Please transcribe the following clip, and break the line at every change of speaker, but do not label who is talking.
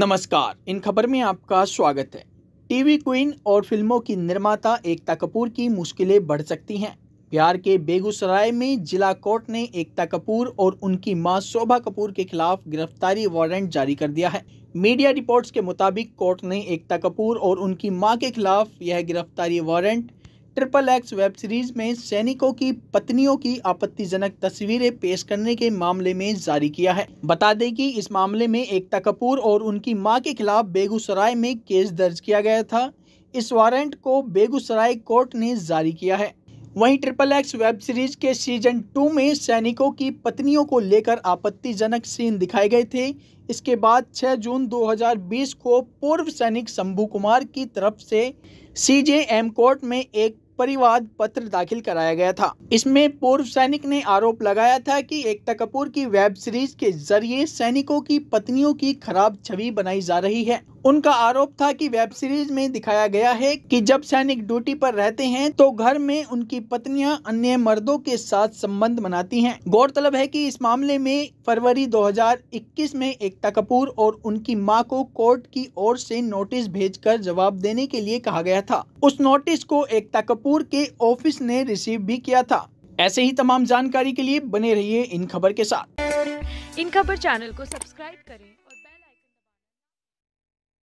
नमस्कार इन खबर में आपका स्वागत है टीवी क्वीन और फिल्मों की निर्माता एकता कपूर की मुश्किलें बढ़ सकती हैं बिहार के बेगूसराय में जिला कोर्ट ने एकता कपूर और उनकी मां शोभा कपूर के खिलाफ गिरफ्तारी वारंट जारी कर दिया है मीडिया रिपोर्ट्स के मुताबिक कोर्ट ने एकता कपूर और उनकी मां के खिलाफ यह गिरफ्तारी warrant triple X web series में सैनिकों की पत्नियों की आपत्तिजनक तस्वीरें पेश करने के मामले में जारी किया है बता दें कि इस मामले में एकता कपूर और उनकी मां के खिलाफ बेगूसराय में केस दर्ज किया गया था इस वारंट को बेगूसराय कोर्ट ने जारी किया है वहीं ट्रिपल एक्स वेब सीरीज के सीजन टू में सैनिकों की पत्नियों को लेकर आपत्तिजनक सीन दिखाए गए थे इसके बाद 6 जून 2020 को पूर्व सैनिक शंभू कुमार की तरफ से सीजेएम कोर्ट में एक परिवाद पत्र दाखिल कराया गया था इसमें पूर्व सैनिक ने आरोप लगाया था कि एकता कपूर की वेब सीरीज के जरिए सैनिकों की पत्नियों की खराब छवि बनाई जा रही है उनका आरोप था कि वेब सीरीज में दिखाया गया है कि जब सैनिक ड्यूटी पर रहते हैं तो घर में उनकी पत्नियां अन्य मर्दों के साथ संबंध बनाती हैं गौरतलब है कि इस मामले में फरवरी 2021 में एकता कपूर और उनकी मां को कोर्ट की ओर से नोटिस भेजकर जवाब देने के लिए कहा गया था उस नोटिस को एकता कपूर के ऑफिस ने रिसीव भी किया था ऐसे ही तमाम जानकारी के लिए बने रहिए इन खबर के साथ इन खबर चैनल को सब्सक्राइब करें और